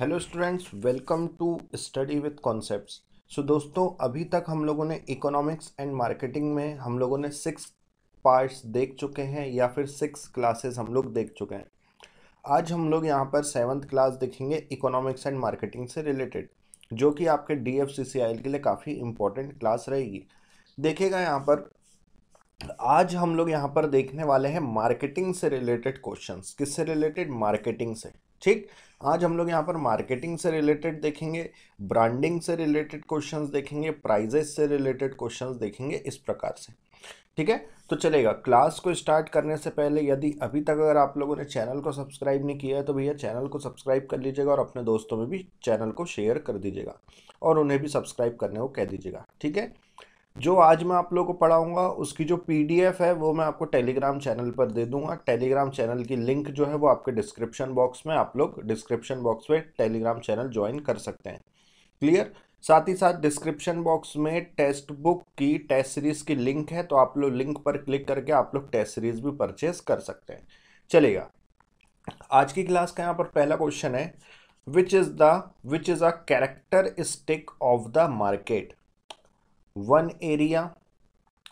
Hello students welcome to study with concepts so दोस्तों अभी तक हम लोगों ने इकोनॉमिक्स एंड मार्केटिंग में हम लोगों ने सिक्स पार्ट्स देख चुके हैं या फिर सिक्स क्लासेस हम लोग देख चुके हैं आज हम लोग यहाँ पर सेवन्थ क्लास देखेंगे इकोनॉमिक्स एंड मार्केटिंग से रिलेटेड जो कि आपके डी एफ सी सी आई के लिए काफ़ी इंपॉर्टेंट क्लास रहेगी देखिएगा यहाँ पर आज हम लोग यहाँ पर देखने वाले हैं मार्केटिंग से रिलेटेड क्वेश्चंस किससे रिलेटेड मार्केटिंग से ठीक आज हम लोग यहाँ पर मार्केटिंग से रिलेटेड देखेंगे ब्रांडिंग से रिलेटेड क्वेश्चंस देखेंगे प्राइजेस से रिलेटेड क्वेश्चंस देखेंगे इस प्रकार से ठीक है तो चलेगा क्लास को स्टार्ट करने से पहले यदि अभी तक अगर आप लोगों ने चैनल को सब्सक्राइब नहीं किया है तो भैया चैनल को सब्सक्राइब कर लीजिएगा और अपने दोस्तों में भी चैनल को शेयर कर दीजिएगा और उन्हें भी सब्सक्राइब करने को कह दीजिएगा ठीक है जो आज मैं आप लोगों को पढ़ाऊंगा उसकी जो पीडीएफ है वो मैं आपको टेलीग्राम चैनल पर दे दूंगा टेलीग्राम चैनल की लिंक जो है वो आपके डिस्क्रिप्शन बॉक्स में आप लोग डिस्क्रिप्शन बॉक्स में टेलीग्राम चैनल ज्वाइन कर सकते हैं क्लियर साथ ही साथ डिस्क्रिप्शन बॉक्स में टेस्ट बुक की टेस्ट सीरीज़ की लिंक है तो आप लोग लिंक पर क्लिक करके आप लोग टेस्ट सीरीज़ भी परचेज कर सकते हैं चलेगा आज की क्लास का यहाँ पर पहला क्वेश्चन है which is the which is a characteristic of the market one area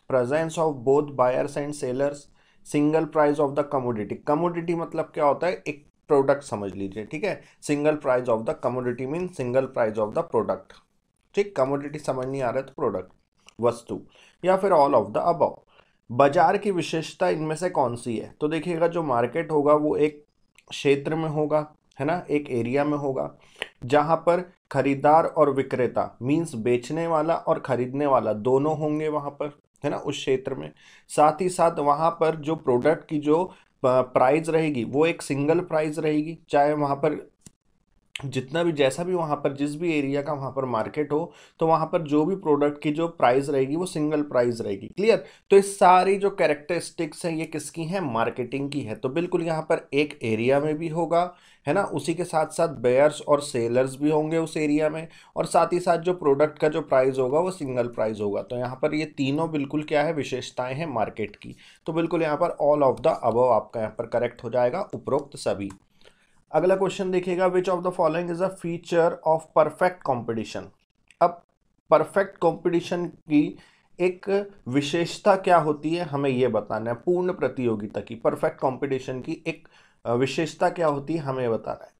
presence of both buyers and sellers single price of the commodity commodity मतलब क्या होता है एक प्रोडक्ट समझ लीजिए ठीक है single price of the commodity mean single price of the product ठीक कमोडिटी समझ नहीं आ रहा है तो प्रोडक्ट वस्तु या फिर ऑल ऑफ द अबव बाजार की विशेषता इनमें से कौन सी है तो देखिएगा जो मार्केट होगा वो एक क्षेत्र में होगा है ना एक एरिया में होगा जहाँ पर खरीदार और विक्रेता मीन्स बेचने वाला और खरीदने वाला दोनों होंगे वहाँ पर है ना उस क्षेत्र में साथ ही साथ वहाँ पर जो प्रोडक्ट की जो प्राइस रहेगी वो एक सिंगल प्राइस रहेगी चाहे वहाँ पर जितना भी जैसा भी वहाँ पर जिस भी एरिया का वहाँ पर मार्केट हो तो वहाँ पर जो भी प्रोडक्ट की जो प्राइस रहेगी वो सिंगल प्राइस रहेगी क्लियर तो ये सारी जो कैरेक्टरिस्टिक्स हैं ये किसकी हैं मार्केटिंग की है तो बिल्कुल यहाँ पर एक एरिया में भी होगा है ना उसी के साथ साथ बेयर्स और सेलर्स भी होंगे उस एरिया में और साथ ही साथ जो प्रोडक्ट का जो प्राइस होगा वो सिंगल प्राइस होगा तो यहाँ पर ये तीनों बिल्कुल क्या है विशेषताएं हैं मार्केट की तो बिल्कुल यहाँ पर ऑल ऑफ द अबव आपका यहाँ पर करेक्ट हो जाएगा उपरोक्त सभी अगला क्वेश्चन देखिएगा which of the following is a feature of perfect competition अब परफेक्ट कंपटीशन की एक विशेषता क्या होती है हमें ये बताना है पूर्ण प्रतियोगिता की परफेक्ट कंपटीशन की एक विशेषता क्या होती है हमें बताना है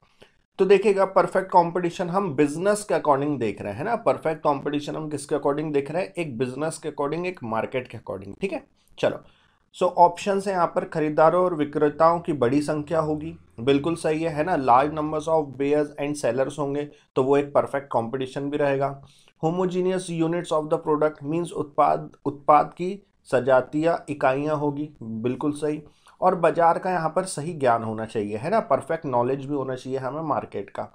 तो देखिएगा परफेक्ट कंपटीशन हम बिजनेस के अकॉर्डिंग देख रहे हैं ना परफेक्ट कंपटीशन हम किसके अकॉर्डिंग देख रहे हैं एक बिजनेस के अकॉर्डिंग एक मार्केट के अकॉर्डिंग ठीक है चलो सो ऑप्शन है यहाँ पर खरीदारों और विक्रेताओं की बड़ी संख्या होगी बिल्कुल सही है है ना large numbers of buyers and sellers होंगे तो वो एक परफेक्ट कंपटीशन भी रहेगा homogeneous units of the product means उत्पाद उत्पाद की सजातीय इकाइयाँ होगी बिल्कुल सही और बाज़ार का यहाँ पर सही ज्ञान होना चाहिए है ना परफेक्ट नॉलेज भी होना चाहिए हमें मार्केट का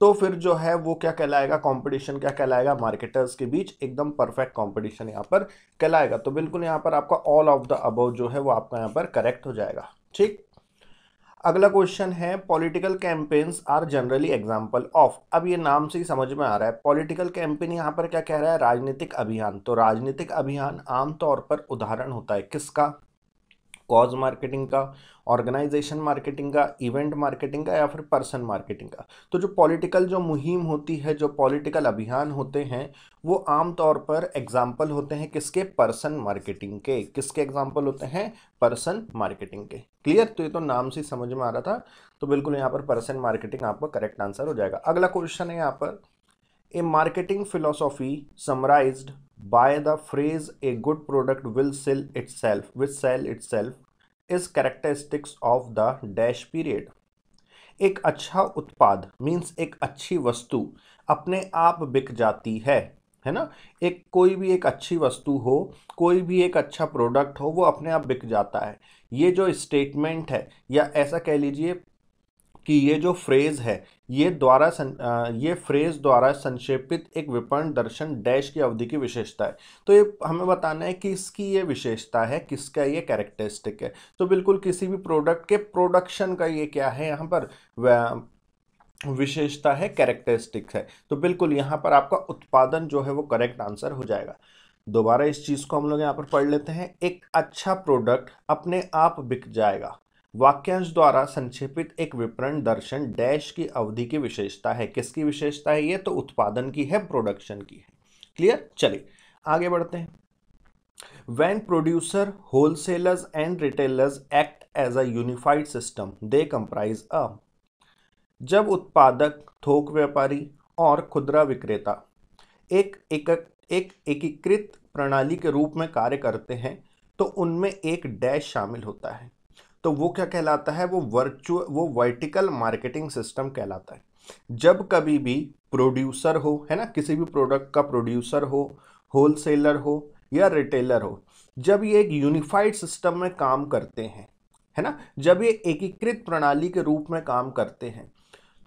तो फिर जो है वो क्या कहलाएगा कंपटीशन क्या कहलाएगा मार्केटर्स के बीच एकदम परफेक्ट कंपटीशन यहाँ पर कहलाएगा तो बिल्कुल यहाँ पर आपका ऑल ऑफ द अबव जो है वो आपका यहाँ पर करेक्ट हो जाएगा ठीक अगला क्वेश्चन है political campaigns are generally example of अब ये नाम से ही समझ में आ रहा है पॉलिटिकल कैंपेन यहाँ पर क्या कह रहा है राजनीतिक अभियान तो राजनीतिक अभियान आमतौर पर उदाहरण होता है किसका कॉज मार्केटिंग का ऑर्गेनाइजेशन मार्केटिंग का इवेंट मार्केटिंग का या फिर पर्सन मार्केटिंग का तो जो पॉलिटिकल जो मुहिम होती है जो पॉलिटिकल अभियान होते हैं वो आमतौर पर एग्जाम्पल होते हैं किसके पर्सन मार्केटिंग के किसके एग्जाम्पल होते हैं पर्सन मार्केटिंग के क्लियर तो ये तो नाम से समझ में आ रहा था तो बिल्कुल यहाँ पर पर्सन मार्केटिंग आपका करेक्ट आंसर हो जाएगा अगला क्वेश्चन है यहाँ पर a marketing philosophy summarise by the phrase a good product will sell itself will sell itself is characteristics of the dash period एक अच्छा उत्पाद मीन्स एक अच्छी वस्तु अपने आप बिक जाती है है ना एक कोई भी एक अच्छी वस्तु हो कोई भी एक अच्छा प्रोडक्ट हो वो अपने आप बिक जाता है ये जो स्टेटमेंट है या ऐसा कह लीजिए कि ये जो फ्रेज़ है ये द्वारा सं, ये फ्रेज द्वारा संक्षेपित एक विपणन दर्शन डैश की अवधि की विशेषता है तो ये हमें बताना है कि इसकी ये विशेषता है किसका ये कैरेक्टरिस्टिक है तो बिल्कुल किसी भी प्रोडक्ट के प्रोडक्शन का ये क्या है यहाँ पर विशेषता है कैरेक्टरिस्टिक है तो बिल्कुल यहाँ पर आपका उत्पादन जो है वो करेक्ट आंसर हो जाएगा दोबारा इस चीज़ को हम लोग यहाँ पर पढ़ लेते हैं एक अच्छा प्रोडक्ट अपने आप बिक जाएगा वाक्यांश द्वारा संक्षेपित एक विपणन दर्शन डैश की अवधि की विशेषता है किसकी विशेषता है ये तो उत्पादन की है प्रोडक्शन की है क्लियर चलिए आगे बढ़ते हैं when producer wholesalers and retailers act as a unified system they comprise a जब उत्पादक थोक व्यापारी और खुदरा विक्रेता एक एक एक एकीकृत प्रणाली के रूप में कार्य करते हैं तो उनमें एक डैश शामिल होता है तो वो क्या कहलाता है वो वर्चुअल वो वर्टिकल मार्केटिंग सिस्टम कहलाता है जब कभी भी प्रोड्यूसर हो है ना किसी भी प्रोडक्ट का प्रोड्यूसर हो होलसेलर हो या रिटेलर हो जब ये एक यूनिफाइड सिस्टम में काम करते हैं है ना जब ये एकीकृत प्रणाली के रूप में काम करते हैं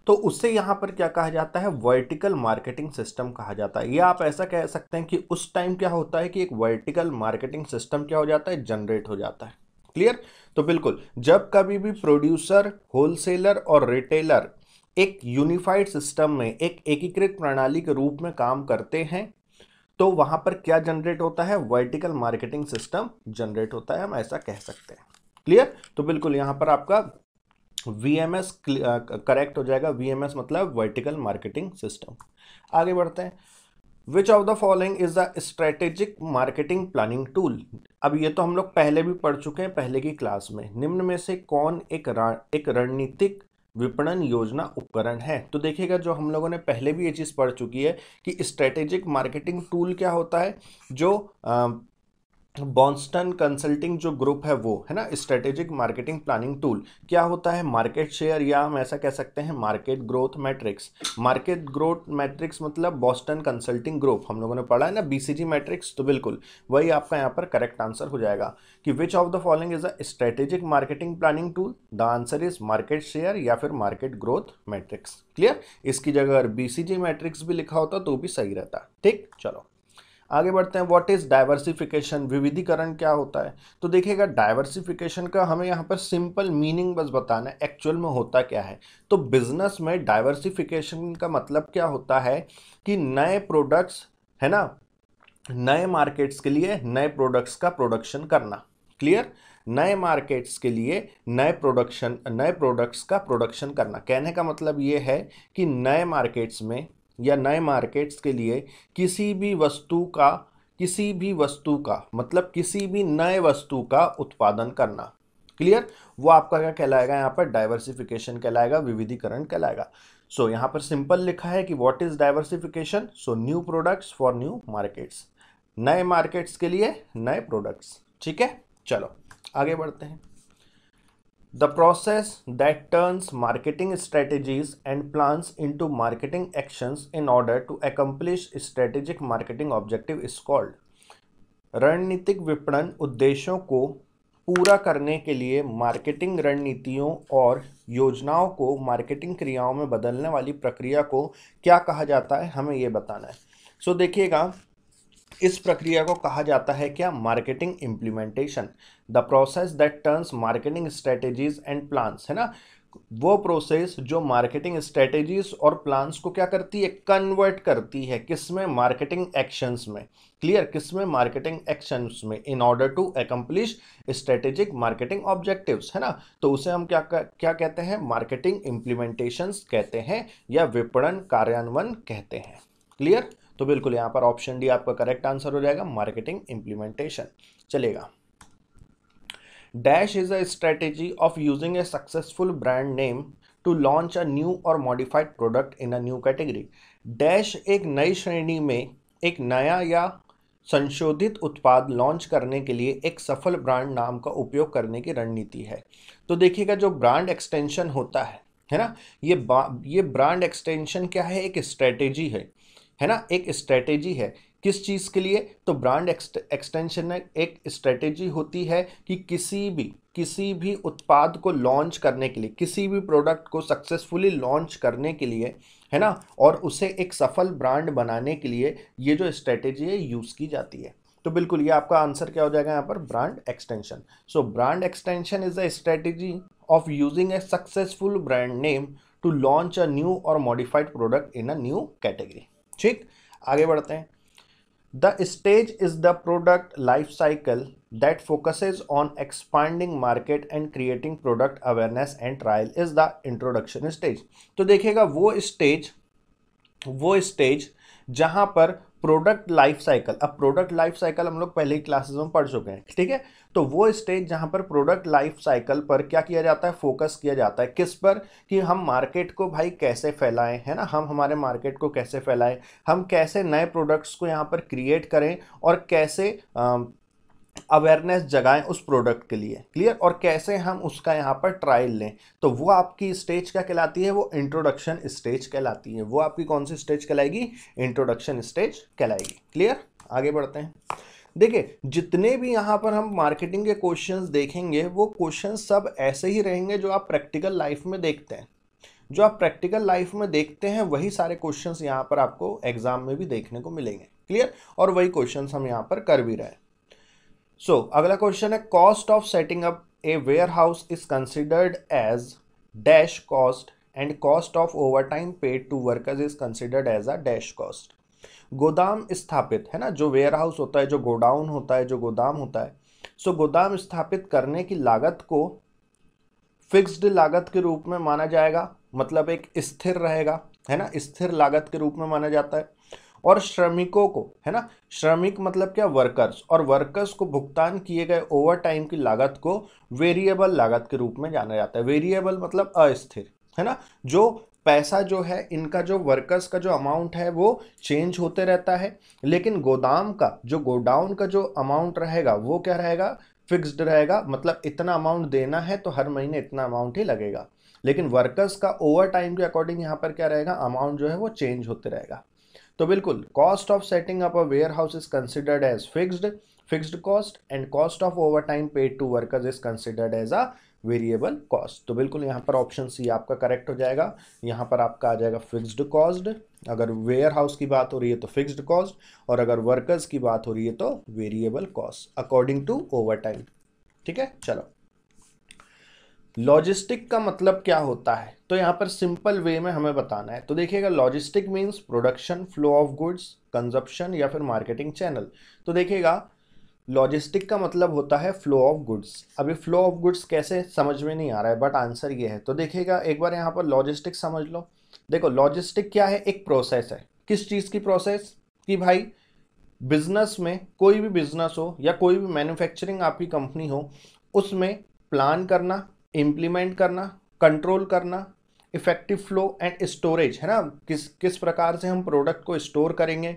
तो उससे यहाँ पर क्या कहा जाता है वर्टिकल मार्केटिंग सिस्टम कहा जाता है या आप ऐसा कह सकते हैं कि उस टाइम क्या होता है कि एक वर्टिकल मार्केटिंग सिस्टम क्या हो जाता है जनरेट हो जाता है क्लियर तो बिल्कुल जब कभी भी प्रोड्यूसर होलसेलर और रिटेलर एक यूनिफाइड सिस्टम में एक एकीकृत प्रणाली के रूप में काम करते हैं तो वहां पर क्या जनरेट होता है वर्टिकल मार्केटिंग सिस्टम जनरेट होता है हम ऐसा कह सकते हैं क्लियर तो बिल्कुल यहां पर आपका वीएमएस करेक्ट हो जाएगा वीएमएस मतलब वर्टिकल मार्केटिंग सिस्टम आगे बढ़ते हैं which of the following is the strategic marketing planning tool अब ये तो हम लोग पहले भी पढ़ चुके हैं पहले की क्लास में निम्न में से कौन एक एक रणनीतिक विपणन योजना उपकरण है तो देखिएगा जो हम लोगों ने पहले भी ये चीज़ पढ़ चुकी है कि स्ट्रेटेजिक मार्केटिंग टूल क्या होता है जो बॉन्स्टन कंसल्टिंग जो ग्रुप है वो है ना स्ट्रेटेजिक मार्केटिंग प्लानिंग टूल क्या होता है मार्केट शेयर या हम ऐसा कह सकते हैं market growth matrix market growth matrix मतलब बॉस्टन कंसल्टिंग ग्रुप हम लोगों ने पढ़ा है ना बीसीजी मैट्रिक्स तो बिल्कुल वही आपका यहाँ पर करेक्ट आंसर हो जाएगा कि which of the following is a strategic marketing planning tool the answer is market share या फिर मार्केट ग्रोथ मैट्रिक्स क्लियर इसकी जगह अगर बीसीजी मैट्रिक्स भी लिखा होता तो भी सही रहता ठीक चलो आगे बढ़ते हैं व्हाट इज़ डाइवर्सिफिकेशन विविधीकरण क्या होता है तो देखिएगा डाइवर्सिफिकेशन का हमें यहाँ पर सिंपल मीनिंग बस बताना है एक्चुअल में होता क्या है तो बिजनेस में डाइवर्सिफिकेशन का मतलब क्या होता है कि नए प्रोडक्ट्स है ना नए मार्केट्स के लिए नए प्रोडक्ट्स का प्रोडक्शन करना क्लियर नए मार्केट्स के लिए नए प्रोडक्शन नए प्रोडक्ट्स का प्रोडक्शन करना कहने का मतलब ये है कि नए मार्केट्स में या नए मार्केट्स के लिए किसी भी वस्तु का किसी भी वस्तु का मतलब किसी भी नए वस्तु का उत्पादन करना क्लियर वो आपका क्या कहलाएगा यहाँ पर डाइवर्सिफिकेशन कहलाएगा विविधीकरण कहलाएगा सो so, यहाँ पर सिंपल लिखा है कि what is diversification so new products for new markets नए मार्केट्स के लिए नए प्रोडक्ट्स ठीक है चलो आगे बढ़ते हैं The process that turns marketing strategies and plans into marketing actions in order to accomplish strategic marketing objective is called रणनीतिक विपणन उद्देश्यों को पूरा करने के लिए मार्केटिंग रणनीतियों और योजनाओं को मार्केटिंग क्रियाओं में बदलने वाली प्रक्रिया को क्या कहा जाता है हमें ये बताना है सो so, देखिएगा इस प्रक्रिया को कहा जाता है क्या marketing implementation the process that turns marketing strategies and plans है ना वो प्रोसेस जो मार्केटिंग स्ट्रेटेजीज और प्लान्स को क्या करती है कन्वर्ट करती है किस में मार्केटिंग एक्शंस में क्लियर किस में मार्केटिंग एक्शंस में in order to accomplish strategic marketing objectives है ना तो उसे हम क्या क्या कहते हैं मार्केटिंग इम्प्लीमेंटेशंस कहते हैं या विपणन कार्यान्वयन कहते हैं क्लियर तो बिल्कुल यहाँ पर ऑप्शन डी आपका करेक्ट आंसर हो जाएगा मार्केटिंग इम्प्लीमेंटेशन चलेगा Dash is a strategy of using a successful brand name to launch a new or modified product in a new category. Dash एक नई श्रेणी में एक नया या संशोधित उत्पाद लॉन्च करने के लिए एक सफल ब्रांड नाम का उपयोग करने की रणनीति है तो देखिएगा जो ब्रांड एक्सटेंशन होता है है ना ये ये ब्रांड एक्सटेंशन क्या है एक स्ट्रेटेजी है है ना एक स्ट्रेटेजी है किस चीज़ के लिए तो ब्रांड एक्सटेंशन एक स्ट्रेटेजी होती है कि किसी भी किसी भी उत्पाद को लॉन्च करने के लिए किसी भी प्रोडक्ट को सक्सेसफुली लॉन्च करने के लिए है ना और उसे एक सफल ब्रांड बनाने के लिए ये जो स्ट्रेटेजी है यूज़ की जाती है तो बिल्कुल ये आपका आंसर क्या हो जाएगा यहाँ पर brand extension so brand extension is a strategy of using a successful brand name to launch a new और modified product in a new category ठीक आगे बढ़ते हैं The stage is the product life cycle that focuses on expanding market and creating product awareness and trial is the introduction stage. तो देखिएगा वो stage वो stage जहाँ पर प्रोडक्ट लाइफ साइकिल अब प्रोडक्ट लाइफ साइकिल हम लोग पहले ही क्लासेस में पढ़ चुके हैं ठीक है तो वो स्टेज जहाँ पर प्रोडक्ट लाइफ साइकिल पर क्या किया जाता है फोकस किया जाता है किस पर कि हम मार्केट को भाई कैसे फैलाएं है ना हम हमारे मार्केट को कैसे फैलाएं हम कैसे नए प्रोडक्ट्स को यहाँ पर क्रिएट करें और कैसे आ, अवेयरनेस जगाएं उस प्रोडक्ट के लिए क्लियर और कैसे हम उसका यहाँ पर ट्रायल लें तो वो आपकी स्टेज क्या कहलाती है वो इंट्रोडक्शन स्टेज कहलाती है वो आपकी कौन सी स्टेज कहलाएगी इंट्रोडक्शन स्टेज कहलाएगी क्लियर आगे बढ़ते हैं देखिए जितने भी यहाँ पर हम मार्केटिंग के क्वेश्चंस देखेंगे वो क्वेश्चन सब ऐसे ही रहेंगे जो आप प्रैक्टिकल लाइफ में देखते हैं जो आप प्रैक्टिकल लाइफ में देखते हैं वही सारे क्वेश्चंस यहाँ पर आपको एग्जाम में भी देखने को मिलेंगे क्लियर और वही क्वेश्चन हम यहाँ पर कर भी रहे हैं सो so, अगला क्वेश्चन है cost of setting up a warehouse is considered as dash cost and cost of overtime paid to workers is considered as a dash cost गोदाम स्थापित है ना जो वेयर हाउस होता है जो गोडाउन होता है जो गोदाम होता है सो गोदाम स्थापित करने की लागत को फिक्स्ड लागत के रूप में माना जाएगा मतलब एक स्थिर रहेगा है ना स्थिर लागत के रूप में माना जाता है और श्रमिकों को है ना श्रमिक मतलब क्या वर्कर्स और वर्कर्स को भुगतान किए गए ओवर टाइम की लागत को वेरिएबल लागत के रूप में जाना जाता है वेरिएबल मतलब अस्थिर है ना जो पैसा जो है इनका जो वर्कर्स का जो अमाउंट है वो चेंज होते रहता है लेकिन गोदाम का जो गोडाउन का जो अमाउंट रहेगा वो क्या रहेगा फिक्स्ड रहेगा मतलब इतना अमाउंट देना है तो हर महीने इतना अमाउंट ही लगेगा लेकिन वर्कर्स का ओवर टाइम के अकॉर्डिंग यहाँ पर क्या रहेगा अमाउंट जो है वो चेंज होते रहेगा तो बिल्कुल cost of setting up a warehouse is considered as fixed fixed cost and cost of overtime paid to workers is considered as a variable cost तो बिल्कुल यहाँ पर ऑप्शन सी आपका करेक्ट हो जाएगा यहाँ पर आपका आ जाएगा फिक्स्ड कॉस्ट अगर वेयर हाउस की बात हो रही है तो फिक्स्ड कॉस्ट और अगर वर्कर्स की बात हो रही है तो variable cost according to overtime ठीक है चलो लॉजिस्टिक का मतलब क्या होता है तो यहाँ पर सिंपल वे में हमें बताना है तो देखिएगा logistic means production flow of goods consumption या फिर मार्केटिंग चैनल तो देखिएगा लॉजिस्टिक का मतलब होता है फ्लो ऑफ गुड्स अभी फ्लो ऑफ गुड्स कैसे समझ में नहीं आ रहा है बट आंसर ये है तो देखिएगा एक बार यहाँ पर लॉजिस्टिक समझ लो देखो लॉजिस्टिक क्या है एक प्रोसेस है किस चीज़ की प्रोसेस कि भाई बिजनेस में कोई भी बिजनेस हो या कोई भी मैन्युफैक्चरिंग आपकी कंपनी हो उसमें प्लान करना इम्प्लीमेंट करना कंट्रोल करना इफेक्टिव फ्लो एंड स्टोरेज है ना किस किस प्रकार से हम प्रोडक्ट को स्टोर करेंगे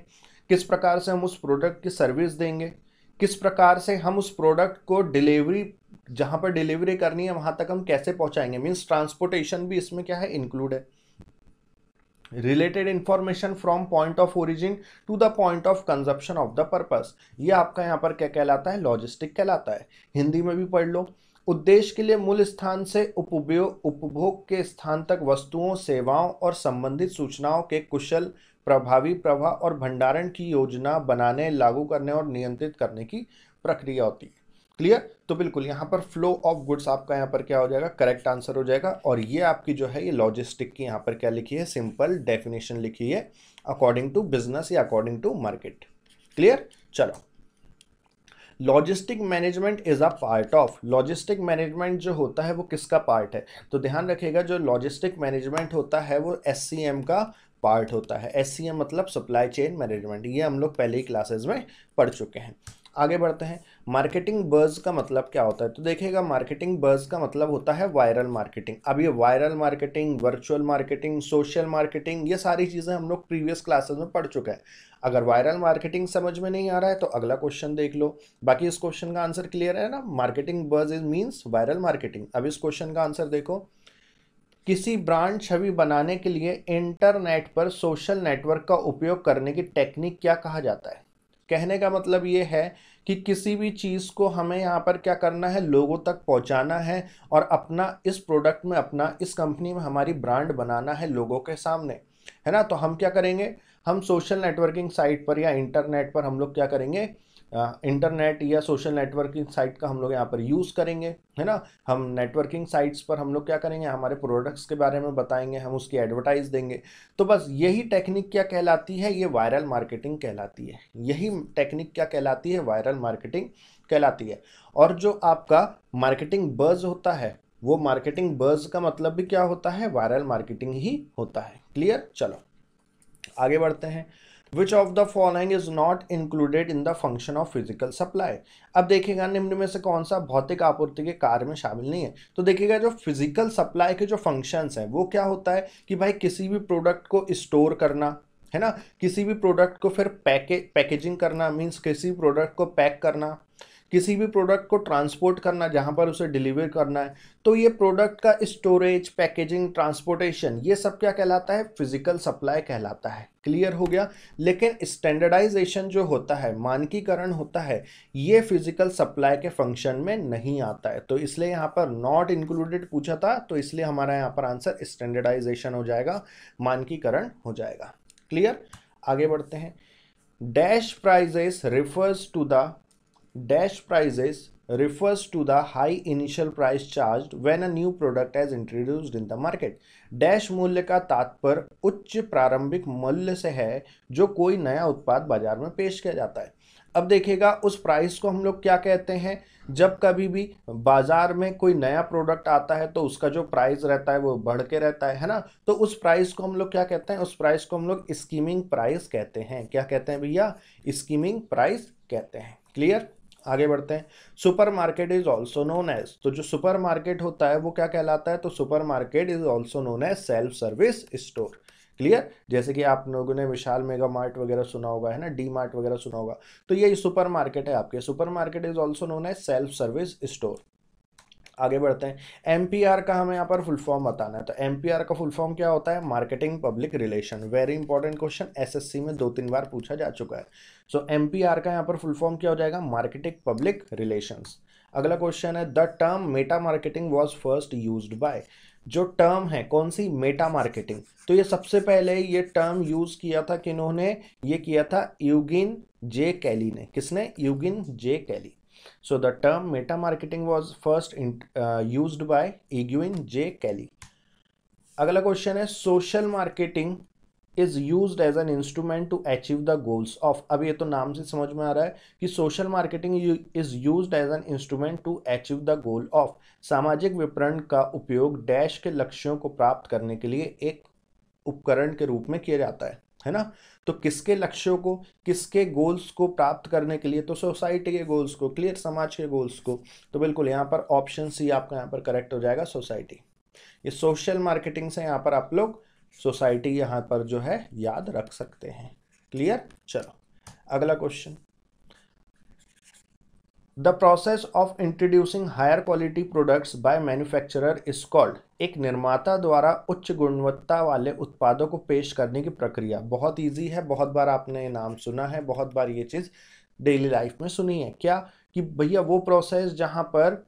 किस प्रकार से हम उस प्रोडक्ट की सर्विस देंगे किस प्रकार से हम उस प्रोडक्ट को डिलीवरी जहां पर डिलीवरी करनी है वहां तक हम कैसे पहुंचाएंगे मीन्स ट्रांसपोर्टेशन भी इसमें क्या है इंक्लूड है related information from point of origin to the point of consumption of the purpose ये आपका यहाँ पर क्या कहलाता है लॉजिस्टिक कहलाता है हिंदी में भी पढ़ लो उद्देश्य के लिए मूल स्थान से उपभोग उपभोग के स्थान तक वस्तुओं सेवाओं और संबंधित सूचनाओं के कुशल प्रभावी प्रवाह और भंडारण की योजना बनाने लागू करने और नियंत्रित करने की प्रक्रिया होती है क्लियर तो बिल्कुल यहाँ पर फ्लो ऑफ गुड्स आपका यहाँ पर क्या हो जाएगा करेक्ट आंसर हो जाएगा और ये आपकी जो है ये लॉजिस्टिक की यहाँ पर क्या लिखी है सिंपल डेफिनेशन लिखी है अकॉर्डिंग टू बिजनेस या अकॉर्डिंग टू मार्केट क्लियर चलो logistic management is a part of logistic management जो होता है वो किसका पार्ट है तो ध्यान रखिएगा जो लॉजिस्टिक मैनेजमेंट होता है वो एस का पार्ट होता है एस मतलब सप्लाई चेन मैनेजमेंट ये हम लोग पहले ही क्लासेज में पढ़ चुके हैं आगे बढ़ते हैं मार्केटिंग बर्ज का मतलब क्या होता है तो देखिएगा मार्केटिंग बर्ज का मतलब होता है वायरल मार्केटिंग अब ये viral marketing virtual marketing social marketing ये सारी चीज़ें हम लोग प्रीवियस क्लासेस में पढ़ चुके हैं अगर वायरल मार्केटिंग समझ में नहीं आ रहा है तो अगला क्वेश्चन देख लो बाकी इस क्वेश्चन का आंसर क्लियर है ना marketing buzz is means viral marketing अब इस क्वेश्चन का आंसर देखो किसी ब्रांड छवि बनाने के लिए इंटरनेट पर सोशल नेटवर्क का उपयोग करने की टेक्निक क्या कहा जाता है कहने का मतलब ये है कि किसी भी चीज़ को हमें यहाँ पर क्या करना है लोगों तक पहुँचाना है और अपना इस प्रोडक्ट में अपना इस कंपनी में हमारी ब्रांड बनाना है लोगों के सामने है ना तो हम क्या करेंगे हम सोशल नेटवर्किंग साइट पर या इंटरनेट पर हम लोग क्या करेंगे इंटरनेट या सोशल नेटवर्किंग साइट का हम लोग यहाँ पर यूज़ करेंगे है ना हम नेटवर्किंग साइट्स पर हम लोग क्या करेंगे हमारे प्रोडक्ट्स के बारे में बताएंगे हम उसकी एडवर्टाइज देंगे तो बस यही टेक्निक क्या कहलाती है ये वायरल मार्केटिंग कहलाती है यही टेक्निक क्या कहलाती है वायरल मार्केटिंग कहलाती है और जो आपका मार्केटिंग बर्ज होता है वो मार्केटिंग बर्ज का मतलब भी क्या होता है वायरल मार्केटिंग ही होता है क्लियर चलो आगे बढ़ते हैं which of the following is not included in the function of physical supply अब देखिएगा निम्न में से कौन सा भौतिक आपूर्ति के कार्य में शामिल नहीं है तो देखिएगा जो फिजिकल सप्लाई के जो फंक्शंस हैं वो क्या होता है कि भाई किसी भी प्रोडक्ट को स्टोर करना है ना किसी भी प्रोडक्ट को फिर पैके पैकेजिंग करना मीन्स किसी प्रोडक्ट को पैक करना किसी भी प्रोडक्ट को ट्रांसपोर्ट करना जहाँ पर उसे डिलीवर करना है तो ये प्रोडक्ट का स्टोरेज पैकेजिंग ट्रांसपोर्टेशन ये सब क्या कहलाता है फिजिकल सप्लाई कहलाता है क्लियर हो गया लेकिन स्टैंडर्डाइजेशन जो होता है मानकीकरण होता है ये फिजिकल सप्लाई के फंक्शन में नहीं आता है तो इसलिए यहाँ पर नॉट इंक्लूडेड पूछा था तो इसलिए हमारा यहाँ पर आंसर स्टैंडर्डाइजेशन हो जाएगा मानकीकरण हो जाएगा क्लियर आगे बढ़ते हैं dash prices refers to the Dash prices refers to the high initial price charged when a new product is introduced in the market. Dash मूल्य का तात्पर्य उच्च प्रारंभिक मूल्य से है जो कोई नया उत्पाद बाजार में पेश किया जाता है अब देखिएगा उस प्राइस को हम लोग क्या कहते हैं जब कभी भी बाज़ार में कोई नया प्रोडक्ट आता है तो उसका जो प्राइस रहता है वो बढ़ के रहता है है ना तो उस प्राइस को हम लोग क्या कहते हैं उस प्राइस को हम लोग स्कीमिंग प्राइस कहते हैं क्या कहते हैं भैया स्कीमिंग प्राइस कहते हैं क्लियर आगे बढ़ते हैं supermarket is also known as तो जो सुपर मार्केट होता है वो क्या कहलाता है तो supermarket is also known as self service store clear जैसे कि आप लोगों ने विशाल मेगा मार्ट वगैरह सुना होगा है ना डी मार्ट वगैरह सुना होगा तो ये सुपर मार्केट है आपके supermarket is also known as self service store आगे बढ़ते हैं एम का हमें यहाँ पर फुल फॉर्म बताना है तो एम का फुल फॉर्म क्या होता है marketing public relation very important question सी में दो तीन बार पूछा जा चुका है सो so, एम का यहाँ पर फुल फॉर्म क्या हो जाएगा मार्केटिंग पब्लिक रिलेशन अगला क्वेश्चन है the term meta marketing was first use by जो टर्म है कौन सी मेटा मार्केटिंग तो ये सबसे पहले ये टर्म यूज किया था किन्होंने ये किया था यूगिन जे कैली ने किसने Eugene J Kelly So the term meta marketing was first in, uh, used by Eguin J. Kelly. अगला क्वेश्चन है social marketing is use as an instrument to achieve the goals of अब ये तो नाम से समझ में आ रहा है कि social marketing is use as an instrument to achieve the goal of सामाजिक विपणन का उपयोग डैश के लक्ष्यों को प्राप्त करने के लिए एक उपकरण के रूप में किया जाता है है ना तो किसके लक्ष्यों को किसके गोल्स को प्राप्त करने के लिए तो सोसाइटी के गोल्स को क्लियर समाज के गोल्स को तो बिल्कुल यहाँ पर ऑप्शन सी आपका यहाँ पर करेक्ट हो जाएगा सोसाइटी ये सोशल मार्केटिंग से यहाँ पर आप लोग सोसाइटी यहाँ पर जो है याद रख सकते हैं क्लियर चलो अगला question the process of introducing higher quality products by manufacturer is called एक निर्माता द्वारा उच्च गुणवत्ता वाले उत्पादों को पेश करने की प्रक्रिया बहुत इजी है बहुत बार आपने ये नाम सुना है बहुत बार ये चीज़ डेली लाइफ में सुनी है क्या कि भैया वो प्रोसेस जहाँ पर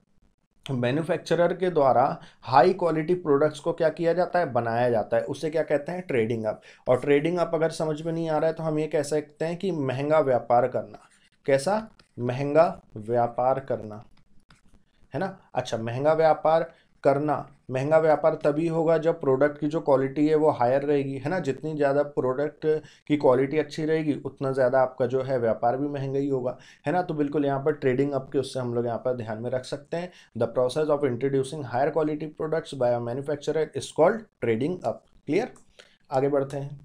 मैन्युफैक्चरर के द्वारा हाई क्वालिटी प्रोडक्ट्स को क्या किया जाता है बनाया जाता है उसे क्या कहते हैं ट्रेडिंग अप और ट्रेडिंग अप अगर समझ में नहीं आ रहा है तो हम ये कह सकते हैं कि महंगा व्यापार करना कैसा महंगा व्यापार करना है ना अच्छा महंगा व्यापार करना महंगा व्यापार तभी होगा जब प्रोडक्ट की जो क्वालिटी है वो हायर रहेगी है ना जितनी ज़्यादा प्रोडक्ट की क्वालिटी अच्छी रहेगी उतना ज़्यादा आपका जो है व्यापार भी महंगा ही होगा है ना तो बिल्कुल यहाँ पर ट्रेडिंग अप के उससे हम लोग यहाँ पर ध्यान में रख सकते हैं the process of introducing higher quality products by a manufacturer is called trading up clear आगे बढ़ते हैं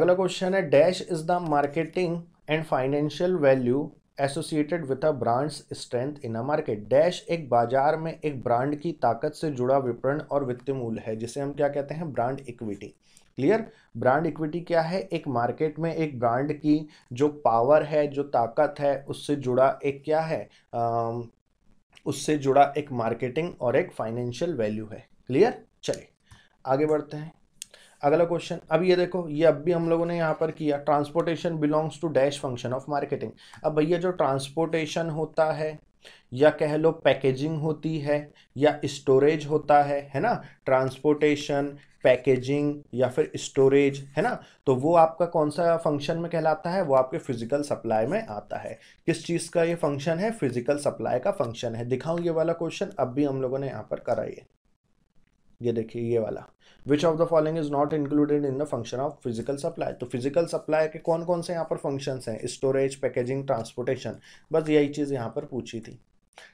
अगला क्वेश्चन है dash is the marketing and financial value associated with a brand's strength in a market dash एक बाजार में एक brand की ताकत से जुड़ा विपणन और वित्तीय मूल्य है जिसे हम क्या कहते हैं brand equity clear brand equity क्या है एक मार्केट में एक ब्रांड की जो पावर है जो ताकत है उससे जुड़ा एक क्या है आ, उससे जुड़ा एक मार्केटिंग और एक फाइनेंशियल वैल्यू है क्लियर चलिए आगे बढ़ते हैं अगला क्वेश्चन अब ये देखो ये अब भी हम लोगों ने यहाँ पर किया transportation belongs to dash function of marketing अब भैया जो ट्रांसपोर्टेशन होता है या कह लो पैकेजिंग होती है या स्टोरेज होता है है ना ट्रांसपोर्टेशन पैकेजिंग या फिर स्टोरेज है ना तो वो आपका कौन सा फंक्शन में कहलाता है वो आपके फिजिकल सप्लाई में आता है किस चीज़ का ये फंक्शन है फिजिकल सप्लाई का फंक्शन है दिखाऊँ ये वाला क्वेश्चन अब भी हम लोगों ने यहाँ पर कराइए ये देखिए ये वाला which of the following is not included in the function of physical supply तो फिजिकल सप्लाई के कौन कौन से यहाँ पर फंक्शंस हैं स्टोरेज पैकेजिंग ट्रांसपोर्टेशन बस यही चीज़ यहाँ पर पूछी थी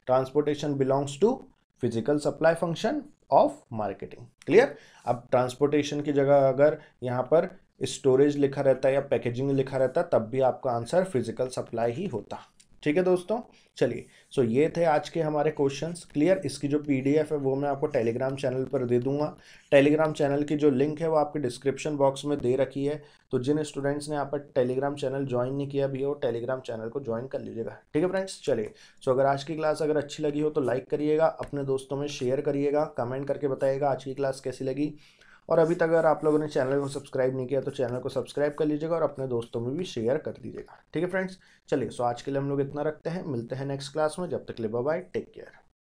transportation belongs to physical supply function of marketing clear अब ट्रांसपोर्टेशन की जगह अगर यहाँ पर स्टोरेज लिखा रहता है या पैकेजिंग लिखा रहता तब भी आपका आंसर फिजिकल सप्लाई ही होता ठीक है दोस्तों चलिए सो ये थे आज के हमारे क्वेश्चंस क्लियर इसकी जो पीडीएफ है वो मैं आपको टेलीग्राम चैनल पर दे दूंगा टेलीग्राम चैनल की जो लिंक है वो आपके डिस्क्रिप्शन बॉक्स में दे रखी है तो जिन स्टूडेंट्स ने आप पर टेलीग्राम चैनल ज्वाइन नहीं किया भी है वो टेलीग्राम चैनल को ज्वाइन कर लीजिएगा ठीक है फ्रेंड्स चलिए सो अगर आज की क्लास अगर अच्छी लगी हो तो लाइक करिएगा अपने दोस्तों में शेयर करिएगा कमेंट करके बताइएगा आज की क्लास कैसी लगी और अभी तक अगर आप लोगों ने चैनल को सब्सक्राइब नहीं किया तो चैनल को सब्सक्राइब कर लीजिएगा और अपने दोस्तों में भी शेयर कर दीजिएगा ठीक है फ्रेंड्स चलिए सो आज के लिए हम लोग इतना रखते हैं मिलते हैं नेक्स्ट क्लास में जब तक ले बाय टेक केयर